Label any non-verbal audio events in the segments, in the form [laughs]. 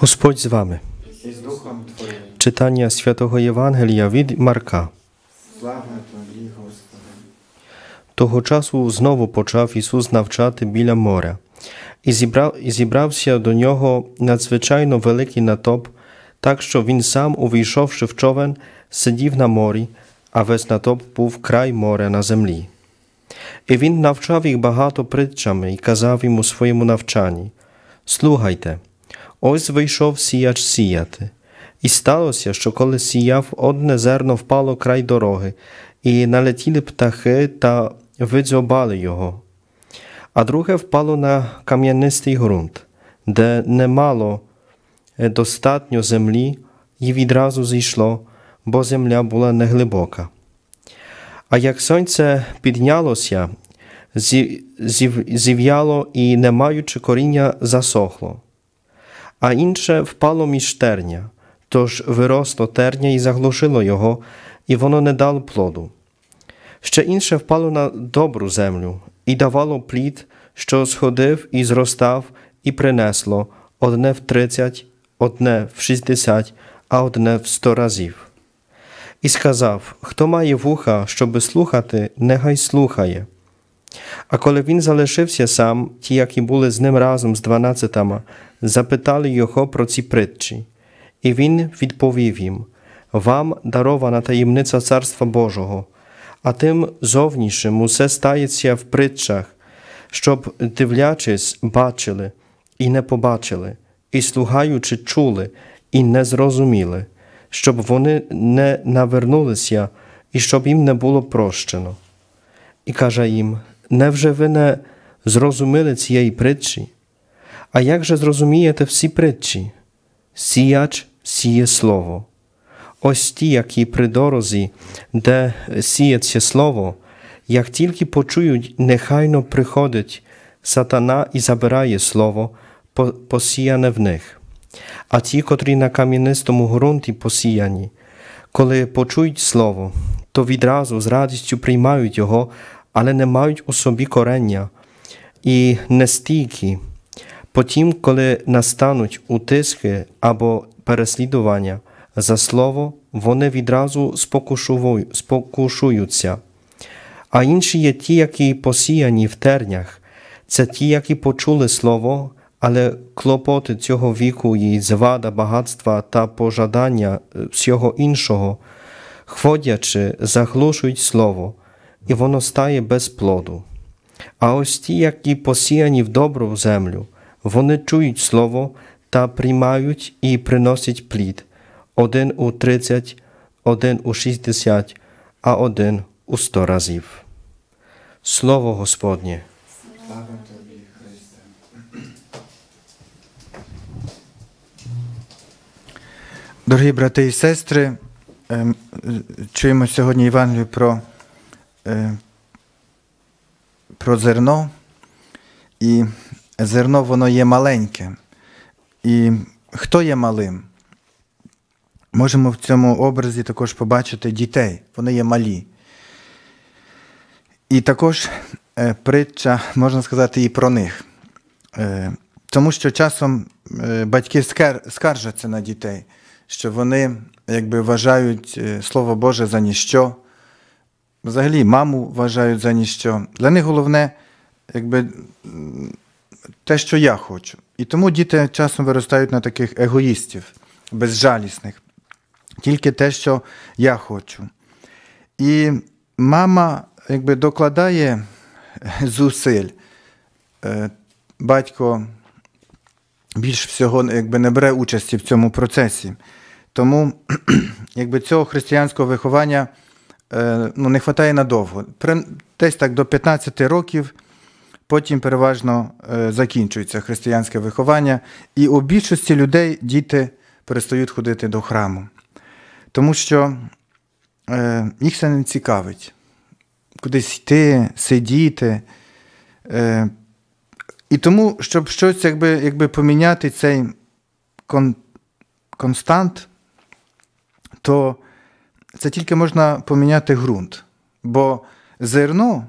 Господь з вами. Читання святого Євангелія від Марка. Того часу знову почав Ісус навчати біля моря, і зібрав, і зібрався до нього надзвичайно великий натоп, так що він сам, увійшовши в човен, сидів на морі, а весь натоп був край моря на землі. І він навчав їх багато притчами і казав йому у своєму навчанні Слухайте. Ось вийшов сіяч сіяти. І сталося, що коли сіяв, одне зерно впало край дороги, і налетіли птахи та видзьобали його, а друге впало на кам'янистий ґрунт, де немало е, достатньо землі, і відразу зійшло, бо земля була неглибока. А як сонце піднялося, зів'яло і, не маючи коріння, засохло а інше впало між терня, тож виросло терня і заглушило його, і воно не дало плоду. Ще інше впало на добру землю і давало плід, що сходив і зростав, і принесло одне в тридцять, одне в шістдесять, а одне в сто разів. І сказав Хто має вуха, щоби слухати, нехай слухає. А коли він залишився сам, ті, які були з ним разом з дванадцятами, Запитали його про ці притчі, і він відповів їм Вам дарована таємниця Царства Божого, а тим зовнішим усе стається в притчах, щоб, дивлячись, бачили і не побачили, і слухаючи, чули, і не зрозуміли, щоб вони не навернулися і щоб їм не було прощено. І каже їм: Невже ви не зрозуміли цієї притчі? А як же зрозумієте всі притчі? Сіяч сіє слово. Ось ті, які при дорозі, де сіється слово, як тільки почують, нехайно приходить сатана і забирає слово, посіяне в них. А ті, котрі на кам'янистому ґрунті посіяні, коли почують слово, то відразу з радістю приймають його, але не мають у собі корення і нестійкі. Потім, коли настануть утиски або переслідування за слово, вони відразу спокушуються. А інші є ті, які посіяні в тернях, це ті, які почули слово, але клопоти цього віку і звада багатства та пожадання е, всього іншого, ходячи, заглушують слово, і воно стає без плоду. А ось ті, які посіяні в добру землю. Вони чують слово та приймають і приносять плід один у 30, один у 60, а один у 100 разів. Слово Господнє. Дорогі брати і сестри, ем, чуємо сьогодні Євангелію про, е, про зерно і зерно воно є маленьке. І хто є малим? Можемо в цьому образі також побачити дітей, вони є малі. І також е, притча, можна сказати, і про них. Е, тому що часом е, батьки скаржаться на дітей, що вони якби вважають Слово Боже за ніщо. Взагалі маму вважають за ніщо. Для них головне, якби те, що я хочу. І тому діти часом виростають на таких егоїстів, безжалісних, тільки те, що я хочу. І мама якби докладає зусиль. Е, батько більш всього якби, не бере участі в цьому процесі. Тому [clears throat] якби, цього християнського виховання е, ну, не вистачає надовго. Десь так до 15 років потім переважно е, закінчується християнське виховання, і у більшості людей діти перестають ходити до храму, тому що е, їх це не цікавить. Кудись йти, сидіти. Е, і тому, щоб щось якби, якби поміняти цей кон, констант, то це тільки можна поміняти ґрунт. Бо зерно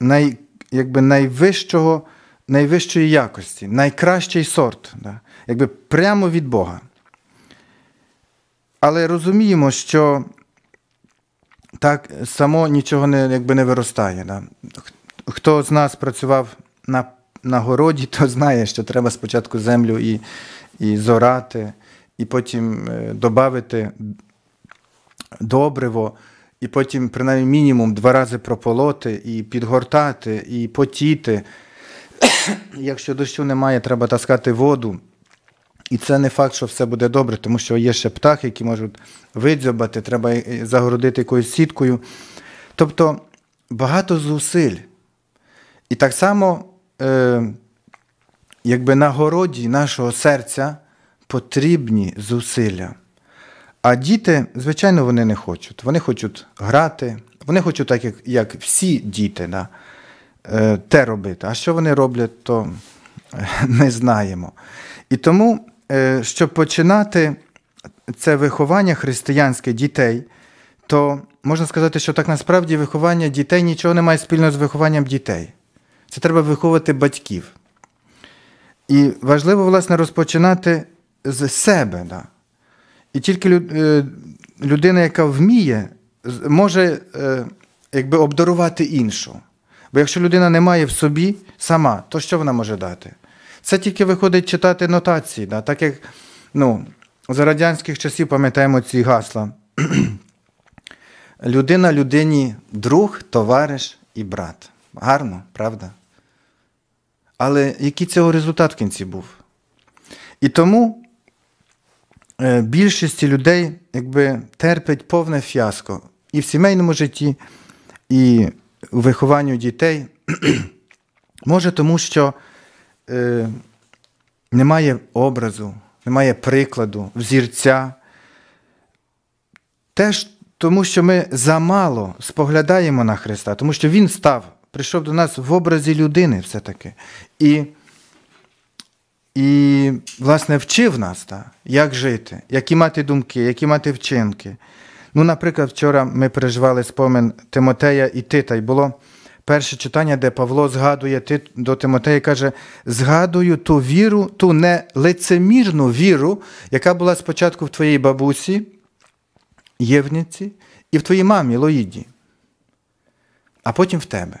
най, якби найвищого, найвищої якості, найкращий сорт, да? якби прямо від Бога. Але розуміємо, що так само нічого не, якби не виростає. Да? Хто з нас працював на на городі, [laughs] то знає, що треба спочатку землю і і зорати, і потім е, додати добриво і потім, принаймні, мінімум два рази прополоти, і підгортати, і потіти. [coughs] Якщо дощу немає, треба таскати воду. І це не факт, що все буде добре, тому що є ще птахи, які можуть видзьобати, треба е, загородити якоюсь сіткою. Тобто багато зусиль. І так само, е, якби на городі нашого серця потрібні зусилля. А діти, звичайно, вони не хочуть. Вони хочуть грати, вони хочуть, так як як всі діти, да, е, те робити. А що вони роблять, то е, не знаємо. І тому, е, щоб починати це виховання християнське дітей, то можна сказати, що так насправді виховання дітей нічого не має спільного з вихованням дітей. Це треба виховувати батьків. І важливо, власне, розпочинати з себе. Да. І тільки е, людина, яка вміє, може е, якби обдарувати іншу. Бо якщо людина не має в собі сама, то що вона може дати? Це тільки виходить читати нотації, да? так як ну, за радянських часів пам'ятаємо ці гасла. [clears throat] Людина людині друг, товариш і брат. Гарно, правда? Але який цього результат в кінці був? І тому Е, Більшість людей якби, терпить повне фіаско і в сімейному житті, і в вихованні дітей. [clears throat] Може, тому що е, немає образу, немає прикладу, взірця. Теж тому, що ми замало споглядаємо на Христа, тому що Він став, прийшов до нас в образі людини все-таки. І і, власне, вчив нас, так, як жити, які мати думки, які мати вчинки. Ну, Наприклад, вчора ми переживали спомин Тимотея і Тита, і було перше читання, де Павло згадує до Тимотея і каже: згадую ту віру, ту нелицемірну віру, яка була спочатку в твоїй бабусі, Євниці, і в твоїй мамі Лоїді, а потім в тебе.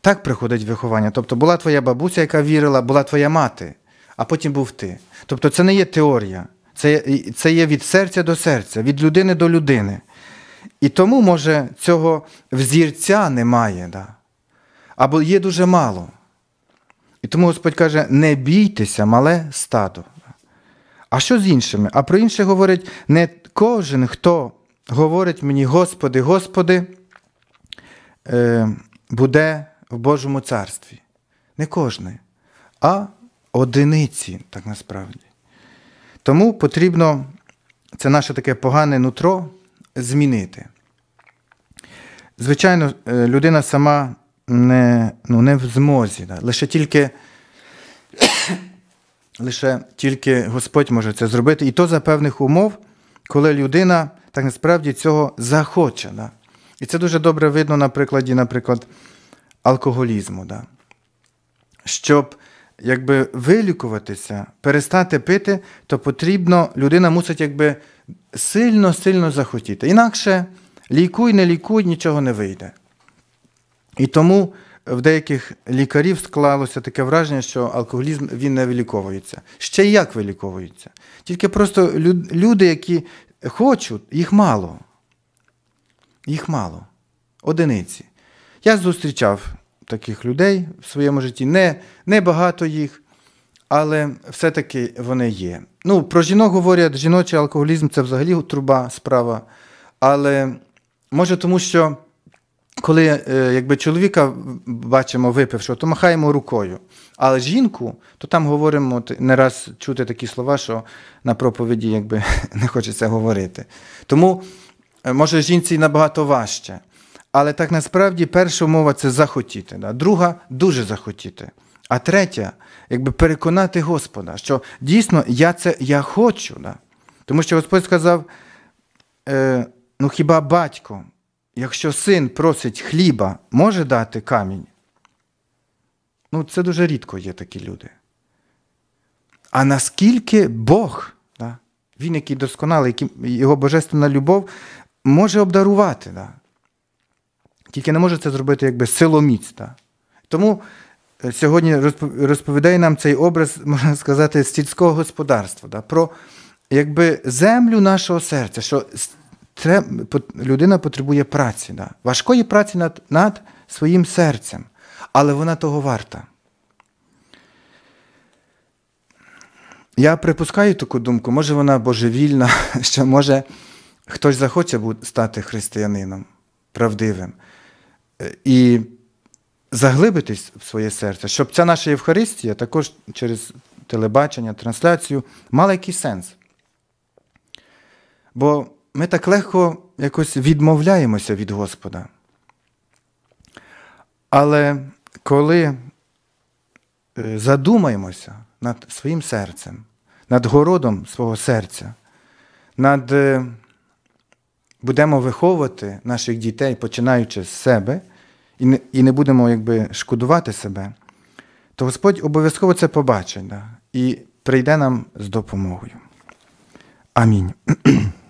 Так приходить виховання. Тобто була твоя бабуся, яка вірила, була твоя мати а потім був ти. Тобто це не є теорія, це, це є від серця до серця, від людини до людини. І тому, може, цього взірця немає, да? або є дуже мало. І тому Господь каже: не бійтеся, мале стадо. А що з іншими? А про інше говорить не кожен, хто говорить мені, Господи, Господи, е, буде в Божому царстві. Не кожний, а одиниці, так насправді. Тому потрібно це наше таке погане нутро змінити. Звичайно, е, людина сама не ну, не в змозі. Да? Лише тільки [coughs] лише тільки Господь може це зробити. І то за певних умов, коли людина так насправді цього захоче. Да? І це дуже добре видно на прикладі, наприклад, алкоголізму. Да? Щоб якби вилікуватися, перестати пити, то потрібно, людина мусить якби сильно-сильно захотіти. Інакше лікуй, не лікуй, нічого не вийде. І тому в деяких лікарів склалося таке враження, що алкоголізм він не виліковується. Ще й як виліковується. Тільки просто люди, які хочуть, їх мало. Їх мало. Одиниці. Я зустрічав таких людей в своєму житті, не, не багато їх, але все-таки вони є. Ну, Про жінок говорять, жіночий алкоголізм це взагалі труба справа. Але може тому, що коли е, якби чоловіка бачимо, випившого, то махаємо рукою. Але жінку, то там говоримо не раз чути такі слова, що на проповіді якби [laughs] не хочеться говорити. Тому е, може жінці набагато важче. Але так насправді перша умова це захотіти, да? друга дуже захотіти. А третя, якби переконати Господа, що дійсно я це я хочу. Да? Тому що Господь сказав: е, ну хіба батько, якщо син просить хліба, може дати камінь? Ну, це дуже рідко є такі люди. А наскільки Бог, да, він, який досконалий, який, його божественна любов, може обдарувати. Да? тільки не може це зробити якби силоміць. Та. Тому е, сьогодні розповідає нам цей образ, [laughs] можна сказати, з сільського господарства, та, про якби, землю нашого серця, що людина потребує праці, да, важкої праці над, над своїм серцем, але вона того варта. Я припускаю таку думку, може вона божевільна, [laughs] що може хтось захоче стати християнином правдивим і заглибитись в своє серце, щоб ця наша Євхаристія також через телебачення, трансляцію мала якийсь сенс. Бо ми так легко якось відмовляємося від Господа. Але коли е, задумаємося над своїм серцем, над городом свого серця, над е, будемо виховувати наших дітей, починаючи з себе, і не і не будемо якби, шкодувати себе, то Господь обов'язково це побачить да? і прийде нам з допомогою. Амінь. [clears throat]